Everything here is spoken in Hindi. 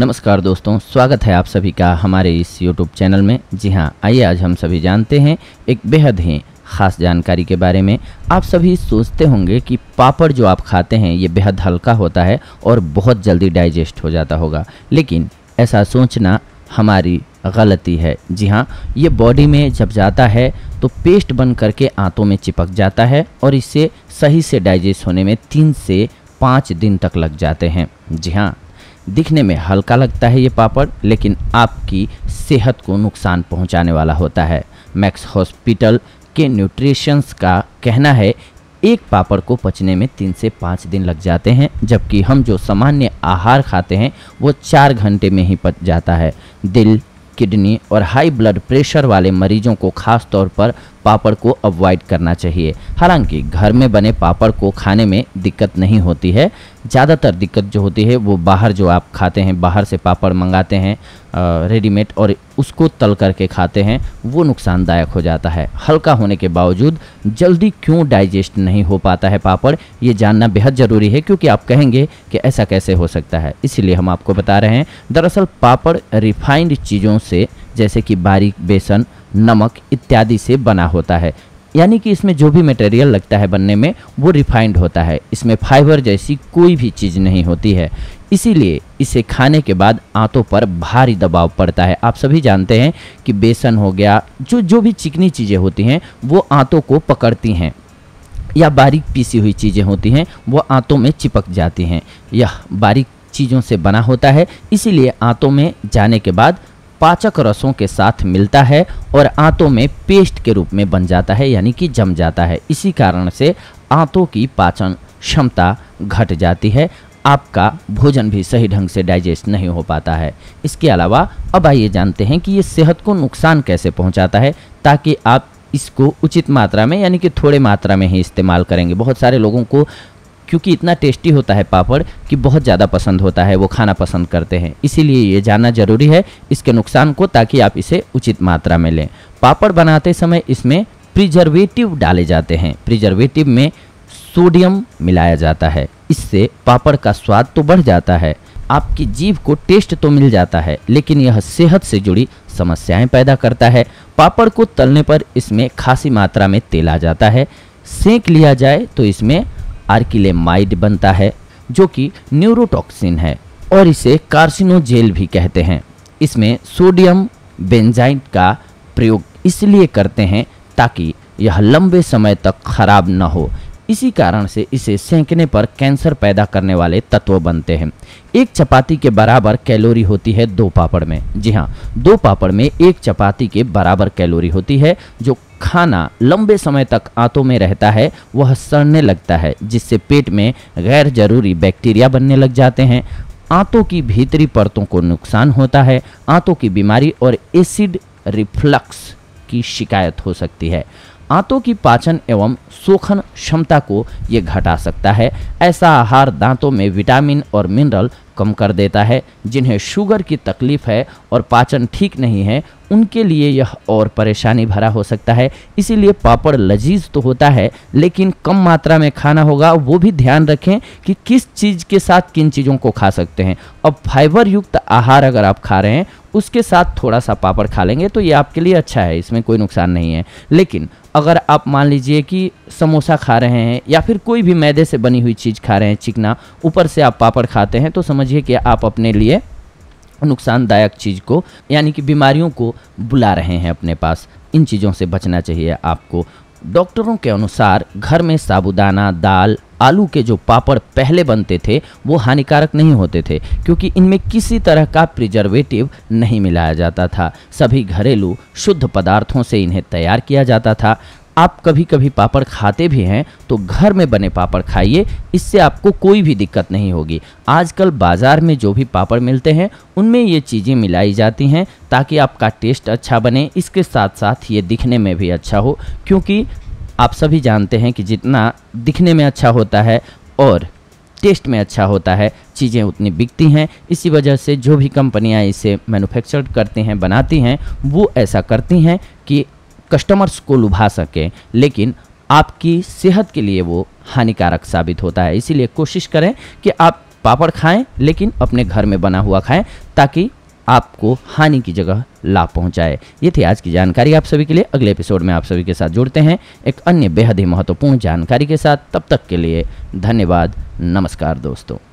नमस्कार दोस्तों स्वागत है आप सभी का हमारे इस YouTube चैनल में जी हाँ आइए आज हम सभी जानते हैं एक बेहद ही ख़ास जानकारी के बारे में आप सभी सोचते होंगे कि पापड़ जो आप खाते हैं ये बेहद हल्का होता है और बहुत जल्दी डाइजेस्ट हो जाता होगा लेकिन ऐसा सोचना हमारी गलती है जी हाँ ये बॉडी में जब जाता है तो पेस्ट बन करके आंतों में चिपक जाता है और इससे सही से डाइजेस्ट होने में तीन से पाँच दिन तक लग जाते हैं जी हाँ दिखने में हल्का लगता है ये पापड़ लेकिन आपकी सेहत को नुकसान पहुंचाने वाला होता है मैक्स हॉस्पिटल के न्यूट्रिशंस का कहना है एक पापड़ को पचने में तीन से पाँच दिन लग जाते हैं जबकि हम जो सामान्य आहार खाते हैं वो चार घंटे में ही पच जाता है दिल किडनी और हाई ब्लड प्रेशर वाले मरीजों को खास तौर पर पापड़ को अवॉइड करना चाहिए हालांकि घर में बने पापड़ को खाने में दिक्कत नहीं होती है ज़्यादातर दिक्कत जो होती है वो बाहर जो आप खाते हैं बाहर से पापड़ मंगाते हैं रेडीमेड और उसको तल करके खाते हैं वो नुकसानदायक हो जाता है हल्का होने के बावजूद जल्दी क्यों डाइजेस्ट नहीं हो पाता है पापड़ ये जानना बेहद ज़रूरी है क्योंकि आप कहेंगे कि ऐसा कैसे हो सकता है इसीलिए हम आपको बता रहे हैं दरअसल पापड़ रिफाइंड चीज़ों से जैसे कि बारीक बेसन नमक इत्यादि से बना होता है यानी कि इसमें जो भी मटेरियल लगता है बनने में वो रिफाइंड होता है इसमें फाइबर जैसी कोई भी चीज़ नहीं होती है इसीलिए इसे खाने के बाद आंतों पर भारी दबाव पड़ता है आप सभी जानते हैं कि बेसन हो गया जो जो भी चिकनी चीज़ें होती हैं वो आंतों को पकड़ती हैं या बारीक पीसी हुई चीज़ें होती हैं वो आंतों में चिपक जाती हैं यह बारीक चीज़ों से बना होता है इसीलिए आंतों में जाने के बाद पाचक रसों के साथ मिलता है और आंतों में पेस्ट के रूप में बन जाता है यानी कि जम जाता है इसी कारण से आंतों की पाचन क्षमता घट जाती है आपका भोजन भी सही ढंग से डाइजेस्ट नहीं हो पाता है इसके अलावा अब आइए जानते हैं कि ये सेहत को नुकसान कैसे पहुंचाता है ताकि आप इसको उचित मात्रा में यानी कि थोड़े मात्रा में ही इस्तेमाल करेंगे बहुत सारे लोगों को क्योंकि इतना टेस्टी होता है पापड़ कि बहुत ज़्यादा पसंद होता है वो खाना पसंद करते हैं इसीलिए ये जानना जरूरी है इसके नुकसान को ताकि आप इसे उचित मात्रा में लें पापड़ बनाते समय इसमें प्रिजर्वेटिव डाले जाते हैं प्रिजर्वेटिव में सोडियम मिलाया जाता है इससे पापड़ का स्वाद तो बढ़ जाता है आपकी जीव को टेस्ट तो मिल जाता है लेकिन यह सेहत से जुड़ी समस्याएं पैदा करता है पापड़ को तलने पर इसमें खासी मात्रा में तेल आ जाता है सेंक लिया जाए तो इसमें आर्किलेमाइड बनता है जो कि न्यूरोटॉक्सिन है और इसे कार्सिनोजेल भी कहते हैं इसमें सोडियम बेंजाइन का प्रयोग इसलिए करते हैं ताकि यह लंबे समय तक खराब न हो इसी कारण से इसे सेंकने पर कैंसर पैदा करने वाले तत्व बनते हैं एक चपाती के बराबर कैलोरी होती है दो पापड़ में जी हाँ दो पापड़ में एक चपाती के बराबर कैलोरी होती है जो खाना लंबे समय तक आंतों में रहता है वह सड़ने लगता है जिससे पेट में गैर जरूरी बैक्टीरिया बनने लग जाते हैं आंतों की भीतरी परतों को नुकसान होता है आंतों की बीमारी और एसिड रिफ्लक्स की शिकायत हो सकती है आंतों की पाचन एवं सोखन क्षमता को ये घटा सकता है ऐसा आहार दांतों में विटामिन और मिनरल कम कर देता है जिन्हें शुगर की तकलीफ है और पाचन ठीक नहीं है उनके लिए यह और परेशानी भरा हो सकता है इसीलिए पापड़ लजीज तो होता है लेकिन कम मात्रा में खाना होगा वो भी ध्यान रखें कि किस चीज़ के साथ किन चीज़ों को खा सकते हैं अब फाइबर युक्त आहार अगर आप खा रहे हैं उसके साथ थोड़ा सा पापड़ खा लेंगे तो ये आपके लिए अच्छा है इसमें कोई नुकसान नहीं है लेकिन अगर आप मान लीजिए कि समोसा खा रहे हैं या फिर कोई भी मैदे से बनी हुई चीज़ खा रहे हैं चिकना ऊपर से आप पापड़ खाते हैं तो समझिए कि आप अपने लिए नुकसानदायक चीज़ को यानी कि बीमारियों को बुला रहे हैं अपने पास इन चीज़ों से बचना चाहिए आपको डॉक्टरों के अनुसार घर में साबुदाना दाल आलू के जो पापड़ पहले बनते थे वो हानिकारक नहीं होते थे क्योंकि इनमें किसी तरह का प्रिजर्वेटिव नहीं मिलाया जाता था सभी घरेलू शुद्ध पदार्थों से इन्हें तैयार किया जाता था आप कभी कभी पापड़ खाते भी हैं तो घर में बने पापड़ खाइए इससे आपको कोई भी दिक्कत नहीं होगी आजकल बाज़ार में जो भी पापड़ मिलते हैं उनमें ये चीज़ें मिलाई जाती हैं ताकि आपका टेस्ट अच्छा बने इसके साथ साथ ये दिखने में भी अच्छा हो क्योंकि आप सभी जानते हैं कि जितना दिखने में अच्छा होता है और टेस्ट में अच्छा होता है चीज़ें उतनी बिकती हैं इसी वजह से जो भी कंपनियां इसे मैन्युफैक्चर करती हैं बनाती हैं वो ऐसा करती हैं कि कस्टमर्स को लुभा सकें लेकिन आपकी सेहत के लिए वो हानिकारक साबित होता है इसीलिए कोशिश करें कि आप पापड़ खाएं लेकिन अपने घर में बना हुआ खाएं ताकि आपको हानि की जगह लाभ पहुंचाए ये थी आज की जानकारी आप सभी के लिए अगले एपिसोड में आप सभी के साथ जुड़ते हैं एक अन्य बेहद ही महत्वपूर्ण जानकारी के साथ तब तक के लिए धन्यवाद नमस्कार दोस्तों